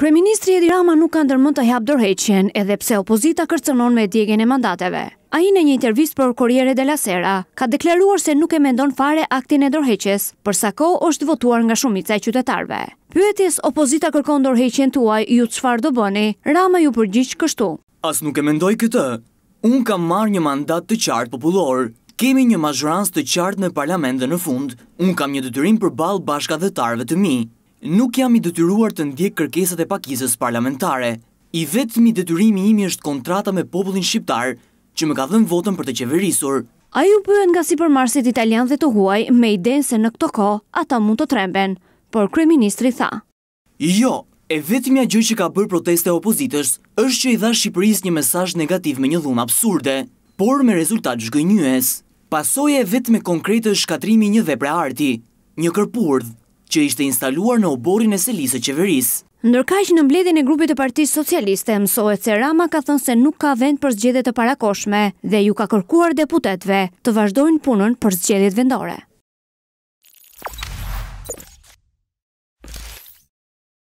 Kreministri Edi Rama nuk ka ndërmën të hap dërheqen edhe pse opozita kërcënon me djegjen e mandateve. A i në një intervjist për Korriere de la Sera ka deklaruar se nuk e mendon fare aktin e dorheqes, përsa ko është votuar nga shumica e qytetarve. Pyetjes opozita kërkon dorheqen tuaj ju qëfar do bëni, Rama ju përgjith kështu. As nuk e mendoj këtë, unë kam marrë një mandat të qartë popullor, kemi një mazhrans të qartë në parlamentën në fund, unë kam një dëtyrim për balë bashka dhe tarve të mi, nuk jam i detyruar të ndjek kërkesat e pakizës parlamentare. I vetëmi detyrimi imi është kontrata me popullin shqiptar, që më ka dhenë votën për të qeverisur. A ju përën nga si përmarsit italian dhe të huaj, me i denë se në këto ko, ata mund të tremben, por kreministri tha. Jo, e a gjë që ka bërë proteste opozitës, është që i dha Shqipëris një mesaj negativ me një dhunë absurde, por me rezultat shgënjues. Pasoje vetë me konkretë shkatrimi një dhe pre arti, një kërpurdh, që ishte instaluar në oborin e selisë të qeverisë. Ndërka ishë në mbledin e grupit e partijës socialiste, mësohet se Rama ka thënë se nuk ka vend për zgjede të parakoshme dhe ju ka kërkuar deputetve të vazhdojnë punën për zgjedit vendore.